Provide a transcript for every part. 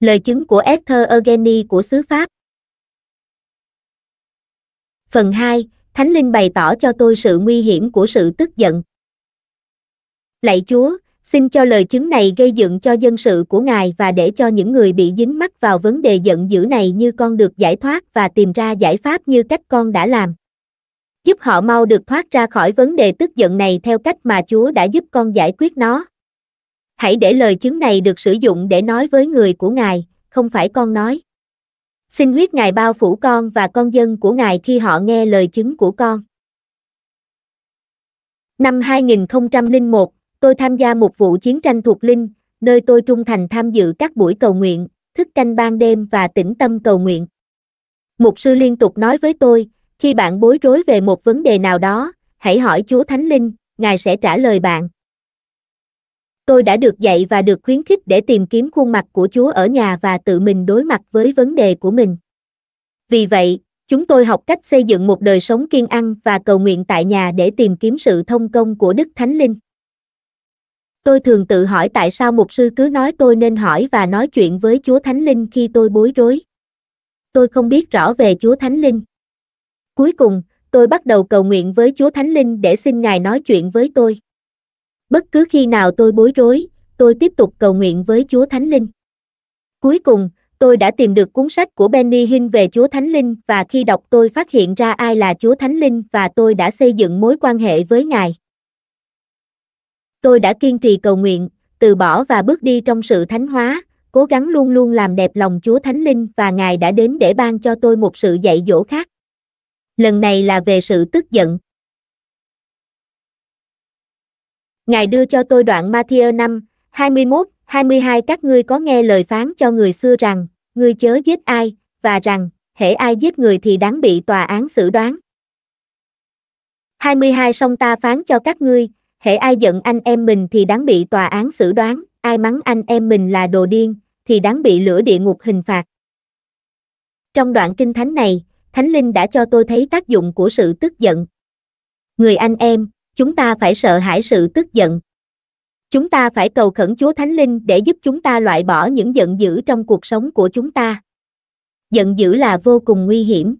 Lời chứng của Esther Eugenie của xứ Pháp Phần 2, Thánh Linh bày tỏ cho tôi sự nguy hiểm của sự tức giận. Lạy Chúa, xin cho lời chứng này gây dựng cho dân sự của Ngài và để cho những người bị dính mắc vào vấn đề giận dữ này như con được giải thoát và tìm ra giải pháp như cách con đã làm. Giúp họ mau được thoát ra khỏi vấn đề tức giận này theo cách mà Chúa đã giúp con giải quyết nó hãy để lời chứng này được sử dụng để nói với người của ngài, không phải con nói. Xin huyết ngài bao phủ con và con dân của ngài khi họ nghe lời chứng của con. Năm 2001, tôi tham gia một vụ chiến tranh thuộc Linh, nơi tôi trung thành tham dự các buổi cầu nguyện, thức canh ban đêm và tĩnh tâm cầu nguyện. Mục sư liên tục nói với tôi, khi bạn bối rối về một vấn đề nào đó, hãy hỏi Chúa Thánh Linh, Ngài sẽ trả lời bạn. Tôi đã được dạy và được khuyến khích để tìm kiếm khuôn mặt của Chúa ở nhà và tự mình đối mặt với vấn đề của mình. Vì vậy, chúng tôi học cách xây dựng một đời sống kiên ăn và cầu nguyện tại nhà để tìm kiếm sự thông công của Đức Thánh Linh. Tôi thường tự hỏi tại sao mục sư cứ nói tôi nên hỏi và nói chuyện với Chúa Thánh Linh khi tôi bối rối. Tôi không biết rõ về Chúa Thánh Linh. Cuối cùng, tôi bắt đầu cầu nguyện với Chúa Thánh Linh để xin Ngài nói chuyện với tôi bất cứ khi nào tôi bối rối, tôi tiếp tục cầu nguyện với Chúa Thánh Linh. Cuối cùng, tôi đã tìm được cuốn sách của Benny Hinn về Chúa Thánh Linh và khi đọc tôi phát hiện ra ai là Chúa Thánh Linh và tôi đã xây dựng mối quan hệ với Ngài. Tôi đã kiên trì cầu nguyện, từ bỏ và bước đi trong sự thánh hóa, cố gắng luôn luôn làm đẹp lòng Chúa Thánh Linh và Ngài đã đến để ban cho tôi một sự dạy dỗ khác. Lần này là về sự tức giận. Ngài đưa cho tôi đoạn Matthew 5, 21, 22 các ngươi có nghe lời phán cho người xưa rằng, ngươi chớ giết ai, và rằng, hễ ai giết người thì đáng bị tòa án xử đoán. 22 song ta phán cho các ngươi, hễ ai giận anh em mình thì đáng bị tòa án xử đoán, ai mắng anh em mình là đồ điên, thì đáng bị lửa địa ngục hình phạt. Trong đoạn kinh thánh này, Thánh Linh đã cho tôi thấy tác dụng của sự tức giận. Người anh em, chúng ta phải sợ hãi sự tức giận. Chúng ta phải cầu khẩn Chúa Thánh Linh để giúp chúng ta loại bỏ những giận dữ trong cuộc sống của chúng ta. Giận dữ là vô cùng nguy hiểm.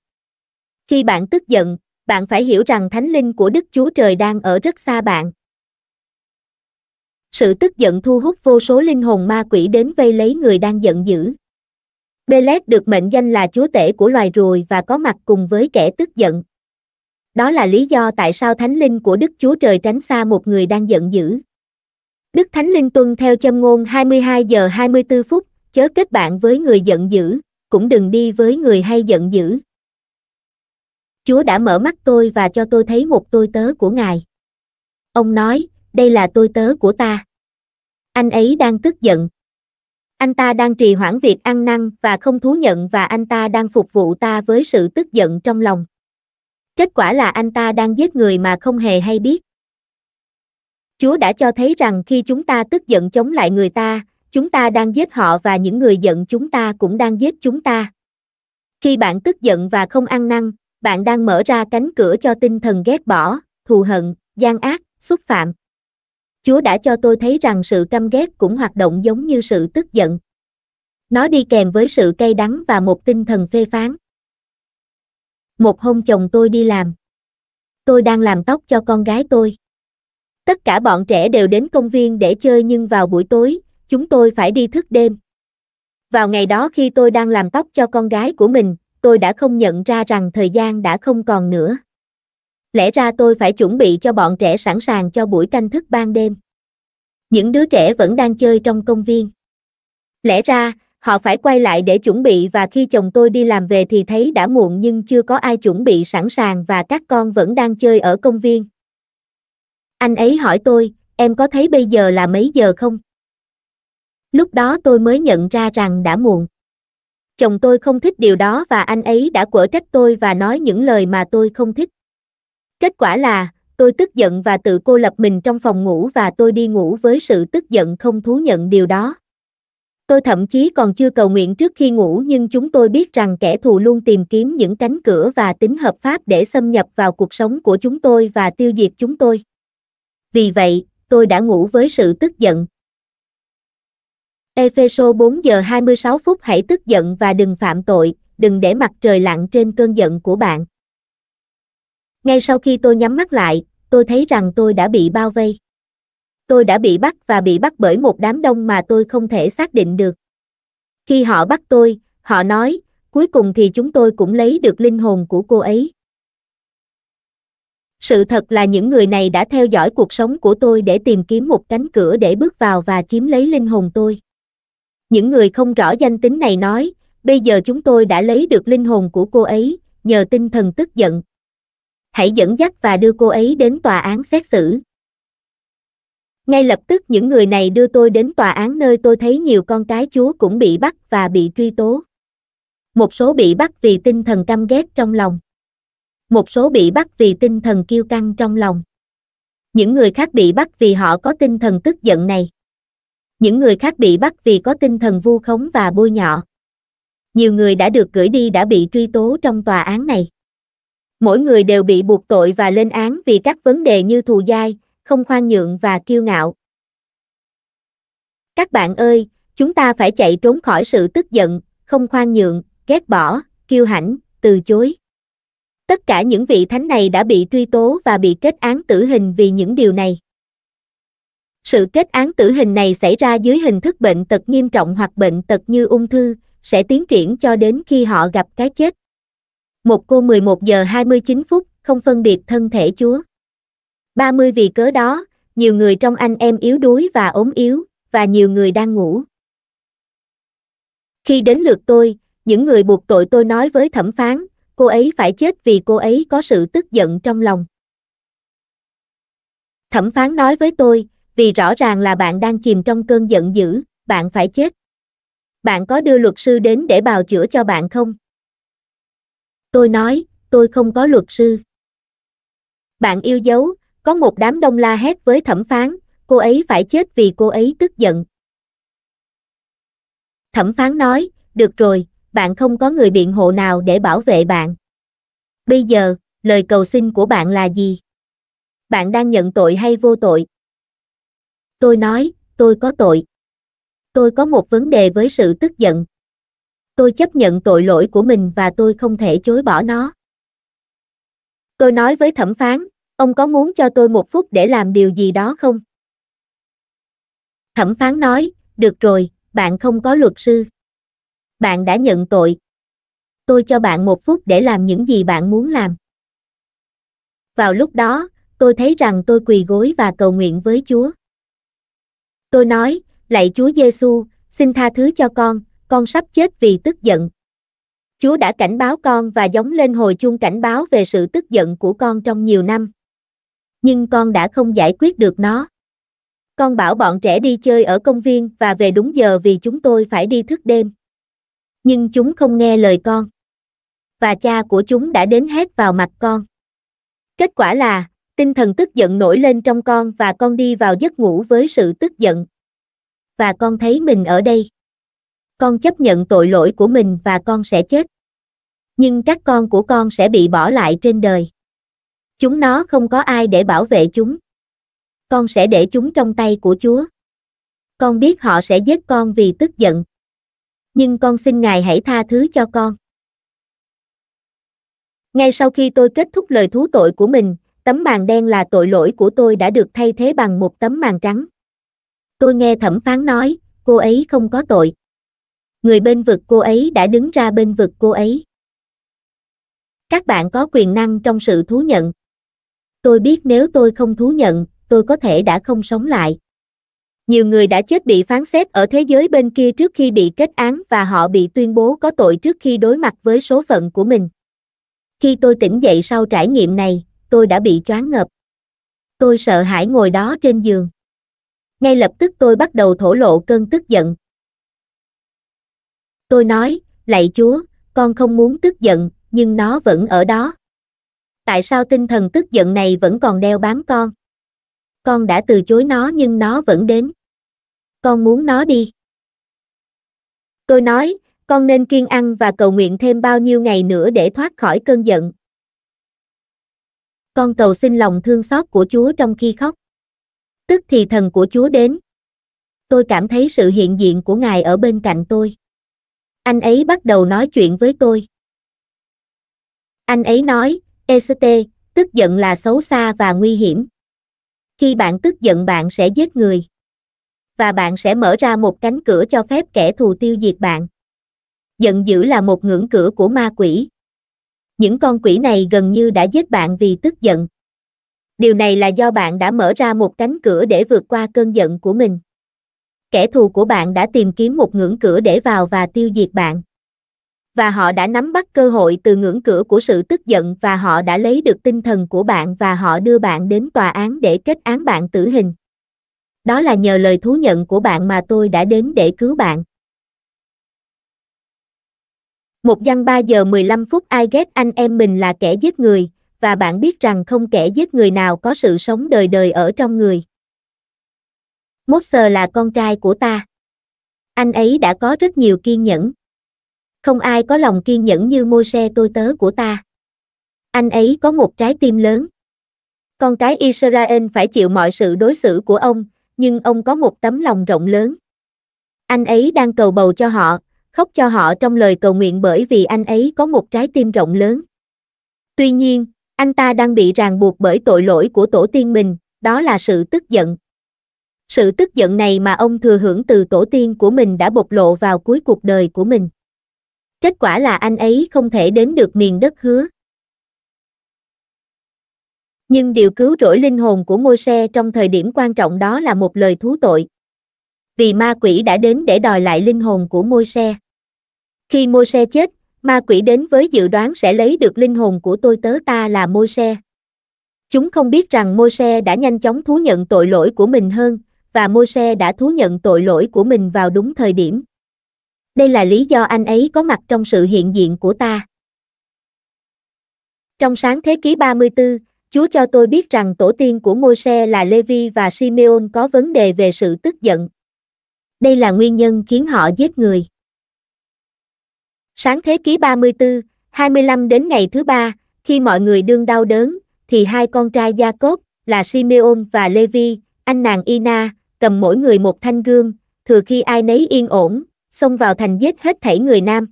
Khi bạn tức giận, bạn phải hiểu rằng Thánh Linh của Đức Chúa Trời đang ở rất xa bạn. Sự tức giận thu hút vô số linh hồn ma quỷ đến vây lấy người đang giận dữ. Belet được mệnh danh là chúa tể của loài ruồi và có mặt cùng với kẻ tức giận. Đó là lý do tại sao thánh linh của Đức Chúa Trời tránh xa một người đang giận dữ. Đức Thánh Linh tuân theo châm ngôn 22 giờ 24 phút, chớ kết bạn với người giận dữ, cũng đừng đi với người hay giận dữ. Chúa đã mở mắt tôi và cho tôi thấy một tôi tớ của Ngài. Ông nói, đây là tôi tớ của ta. Anh ấy đang tức giận. Anh ta đang trì hoãn việc ăn năn và không thú nhận và anh ta đang phục vụ ta với sự tức giận trong lòng. Kết quả là anh ta đang giết người mà không hề hay biết. Chúa đã cho thấy rằng khi chúng ta tức giận chống lại người ta, chúng ta đang giết họ và những người giận chúng ta cũng đang giết chúng ta. Khi bạn tức giận và không ăn năn, bạn đang mở ra cánh cửa cho tinh thần ghét bỏ, thù hận, gian ác, xúc phạm. Chúa đã cho tôi thấy rằng sự căm ghét cũng hoạt động giống như sự tức giận. Nó đi kèm với sự cay đắng và một tinh thần phê phán một hôm chồng tôi đi làm. Tôi đang làm tóc cho con gái tôi. Tất cả bọn trẻ đều đến công viên để chơi nhưng vào buổi tối, chúng tôi phải đi thức đêm. Vào ngày đó khi tôi đang làm tóc cho con gái của mình, tôi đã không nhận ra rằng thời gian đã không còn nữa. Lẽ ra tôi phải chuẩn bị cho bọn trẻ sẵn sàng cho buổi canh thức ban đêm. Những đứa trẻ vẫn đang chơi trong công viên. Lẽ ra, họ phải quay lại để chuẩn bị và khi chồng tôi đi làm về thì thấy đã muộn nhưng chưa có ai chuẩn bị sẵn sàng và các con vẫn đang chơi ở công viên. Anh ấy hỏi tôi, em có thấy bây giờ là mấy giờ không? Lúc đó tôi mới nhận ra rằng đã muộn. Chồng tôi không thích điều đó và anh ấy đã quở trách tôi và nói những lời mà tôi không thích. Kết quả là, tôi tức giận và tự cô lập mình trong phòng ngủ và tôi đi ngủ với sự tức giận không thú nhận điều đó. Tôi thậm chí còn chưa cầu nguyện trước khi ngủ nhưng chúng tôi biết rằng kẻ thù luôn tìm kiếm những cánh cửa và tính hợp pháp để xâm nhập vào cuộc sống của chúng tôi và tiêu diệt chúng tôi. Vì vậy, tôi đã ngủ với sự tức giận. Efeso 4 giờ 26 phút hãy tức giận và đừng phạm tội, đừng để mặt trời lặn trên cơn giận của bạn. Ngay sau khi tôi nhắm mắt lại, tôi thấy rằng tôi đã bị bao vây tôi đã bị bắt và bị bắt bởi một đám đông mà tôi không thể xác định được. Khi họ bắt tôi, họ nói, cuối cùng thì chúng tôi cũng lấy được linh hồn của cô ấy. Sự thật là những người này đã theo dõi cuộc sống của tôi để tìm kiếm một cánh cửa để bước vào và chiếm lấy linh hồn tôi. Những người không rõ danh tính này nói, bây giờ chúng tôi đã lấy được linh hồn của cô ấy, nhờ tinh thần tức giận. Hãy dẫn dắt và đưa cô ấy đến tòa án xét xử. Ngay lập tức những người này đưa tôi đến tòa án nơi tôi thấy nhiều con cái chúa cũng bị bắt và bị truy tố. Một số bị bắt vì tinh thần căm ghét trong lòng. Một số bị bắt vì tinh thần kiêu căng trong lòng. Những người khác bị bắt vì họ có tinh thần tức giận này. Những người khác bị bắt vì có tinh thần vu khống và bôi nhọ. Nhiều người đã được gửi đi đã bị truy tố trong tòa án này. Mỗi người đều bị buộc tội và lên án vì các vấn đề như thù dai, không khoan nhượng và kiêu ngạo. Các bạn ơi, chúng ta phải chạy trốn khỏi sự tức giận, không khoan nhượng, ghét bỏ, kiêu hãnh, từ chối. Tất cả những vị thánh này đã bị truy tố và bị kết án tử hình vì những điều này. Sự kết án tử hình này xảy ra dưới hình thức bệnh tật nghiêm trọng hoặc bệnh tật như ung thư, sẽ tiến triển cho đến khi họ gặp cái chết. Một cô 11 giờ 29 phút, không phân biệt thân thể Chúa. 30 vì cớ đó, nhiều người trong anh em yếu đuối và ốm yếu, và nhiều người đang ngủ. Khi đến lượt tôi, những người buộc tội tôi nói với thẩm phán, cô ấy phải chết vì cô ấy có sự tức giận trong lòng. Thẩm phán nói với tôi, vì rõ ràng là bạn đang chìm trong cơn giận dữ, bạn phải chết. Bạn có đưa luật sư đến để bào chữa cho bạn không? Tôi nói, tôi không có luật sư. Bạn yêu dấu, có một đám đông la hét với thẩm phán, cô ấy phải chết vì cô ấy tức giận. Thẩm phán nói, được rồi, bạn không có người biện hộ nào để bảo vệ bạn. Bây giờ, lời cầu xin của bạn là gì? Bạn đang nhận tội hay vô tội? Tôi nói, tôi có tội. Tôi có một vấn đề với sự tức giận. Tôi chấp nhận tội lỗi của mình và tôi không thể chối bỏ nó. Tôi nói với thẩm phán, ông có muốn cho tôi một phút để làm điều gì đó không? Thẩm phán nói, được rồi, bạn không có luật sư. Bạn đã nhận tội. Tôi cho bạn một phút để làm những gì bạn muốn làm. Vào lúc đó, tôi thấy rằng tôi quỳ gối và cầu nguyện với Chúa. Tôi nói, lạy Chúa Giêsu, xin tha thứ cho con, con sắp chết vì tức giận. Chúa đã cảnh báo con và giống lên hồi chuông cảnh báo về sự tức giận của con trong nhiều năm nhưng con đã không giải quyết được nó. Con bảo bọn trẻ đi chơi ở công viên và về đúng giờ vì chúng tôi phải đi thức đêm. Nhưng chúng không nghe lời con. Và cha của chúng đã đến hét vào mặt con. Kết quả là, tinh thần tức giận nổi lên trong con và con đi vào giấc ngủ với sự tức giận. Và con thấy mình ở đây. Con chấp nhận tội lỗi của mình và con sẽ chết. Nhưng các con của con sẽ bị bỏ lại trên đời. Chúng nó không có ai để bảo vệ chúng. Con sẽ để chúng trong tay của Chúa. Con biết họ sẽ giết con vì tức giận. Nhưng con xin Ngài hãy tha thứ cho con. Ngay sau khi tôi kết thúc lời thú tội của mình, tấm màn đen là tội lỗi của tôi đã được thay thế bằng một tấm màn trắng. Tôi nghe thẩm phán nói, cô ấy không có tội. Người bên vực cô ấy đã đứng ra bên vực cô ấy. Các bạn có quyền năng trong sự thú nhận tôi biết nếu tôi không thú nhận, tôi có thể đã không sống lại. Nhiều người đã chết bị phán xét ở thế giới bên kia trước khi bị kết án và họ bị tuyên bố có tội trước khi đối mặt với số phận của mình. Khi tôi tỉnh dậy sau trải nghiệm này, tôi đã bị choáng ngợp. Tôi sợ hãi ngồi đó trên giường. Ngay lập tức tôi bắt đầu thổ lộ cơn tức giận. Tôi nói, lạy Chúa, con không muốn tức giận, nhưng nó vẫn ở đó tại sao tinh thần tức giận này vẫn còn đeo bám con? Con đã từ chối nó nhưng nó vẫn đến. Con muốn nó đi. Tôi nói, con nên kiên ăn và cầu nguyện thêm bao nhiêu ngày nữa để thoát khỏi cơn giận. Con cầu xin lòng thương xót của Chúa trong khi khóc. Tức thì thần của Chúa đến. Tôi cảm thấy sự hiện diện của Ngài ở bên cạnh tôi. Anh ấy bắt đầu nói chuyện với tôi. Anh ấy nói, ECT, tức giận là xấu xa và nguy hiểm. Khi bạn tức giận bạn sẽ giết người. Và bạn sẽ mở ra một cánh cửa cho phép kẻ thù tiêu diệt bạn. Giận dữ là một ngưỡng cửa của ma quỷ. Những con quỷ này gần như đã giết bạn vì tức giận. Điều này là do bạn đã mở ra một cánh cửa để vượt qua cơn giận của mình. Kẻ thù của bạn đã tìm kiếm một ngưỡng cửa để vào và tiêu diệt bạn và họ đã nắm bắt cơ hội từ ngưỡng cửa của sự tức giận và họ đã lấy được tinh thần của bạn và họ đưa bạn đến tòa án để kết án bạn tử hình. Đó là nhờ lời thú nhận của bạn mà tôi đã đến để cứu bạn. một giăng 3 giờ 15 phút ai ghét anh em mình là kẻ giết người, và bạn biết rằng không kẻ giết người nào có sự sống đời đời ở trong người. Mốt sờ là con trai của ta. Anh ấy đã có rất nhiều kiên nhẫn. Không ai có lòng kiên nhẫn như môi xe tôi tớ của ta. Anh ấy có một trái tim lớn. Con cái Israel phải chịu mọi sự đối xử của ông, nhưng ông có một tấm lòng rộng lớn. Anh ấy đang cầu bầu cho họ, khóc cho họ trong lời cầu nguyện bởi vì anh ấy có một trái tim rộng lớn. Tuy nhiên, anh ta đang bị ràng buộc bởi tội lỗi của tổ tiên mình, đó là sự tức giận. Sự tức giận này mà ông thừa hưởng từ tổ tiên của mình đã bộc lộ vào cuối cuộc đời của mình. Kết quả là anh ấy không thể đến được miền đất hứa. Nhưng điều cứu rỗi linh hồn của ngôi xe trong thời điểm quan trọng đó là một lời thú tội. Vì ma quỷ đã đến để đòi lại linh hồn của môi xe. Khi môi xe chết, ma quỷ đến với dự đoán sẽ lấy được linh hồn của tôi tớ ta là môi xe. Chúng không biết rằng môi xe đã nhanh chóng thú nhận tội lỗi của mình hơn, và môi xe đã thú nhận tội lỗi của mình vào đúng thời điểm. Đây là lý do anh ấy có mặt trong sự hiện diện của ta. Trong sáng thế kỷ 34, Chúa cho tôi biết rằng tổ tiên của Môi-se là Levi và Simeon có vấn đề về sự tức giận. Đây là nguyên nhân khiến họ giết người. Sáng thế kỷ 34, 25 đến ngày thứ ba, khi mọi người đương đau đớn, thì hai con trai Gia Cốt, là Simeon và Levi, anh nàng Ina, cầm mỗi người một thanh gương, thừa khi ai nấy yên ổn, xông vào thành giết hết thảy người nam.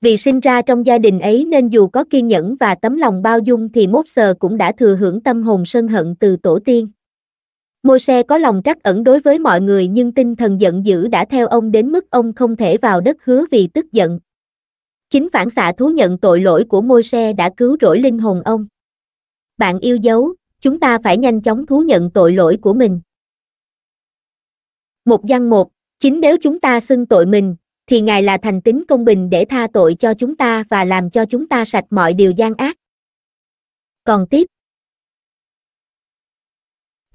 Vì sinh ra trong gia đình ấy nên dù có kiên nhẫn và tấm lòng bao dung thì mốt sờ cũng đã thừa hưởng tâm hồn sân hận từ tổ tiên. Môi xe có lòng trắc ẩn đối với mọi người nhưng tinh thần giận dữ đã theo ông đến mức ông không thể vào đất hứa vì tức giận. Chính phản xạ thú nhận tội lỗi của môi xe đã cứu rỗi linh hồn ông. Bạn yêu dấu, chúng ta phải nhanh chóng thú nhận tội lỗi của mình. Một văn một, Chính nếu chúng ta xưng tội mình, thì Ngài là thành tín công bình để tha tội cho chúng ta và làm cho chúng ta sạch mọi điều gian ác. Còn tiếp.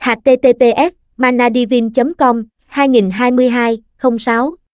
https manadivin com 2022 06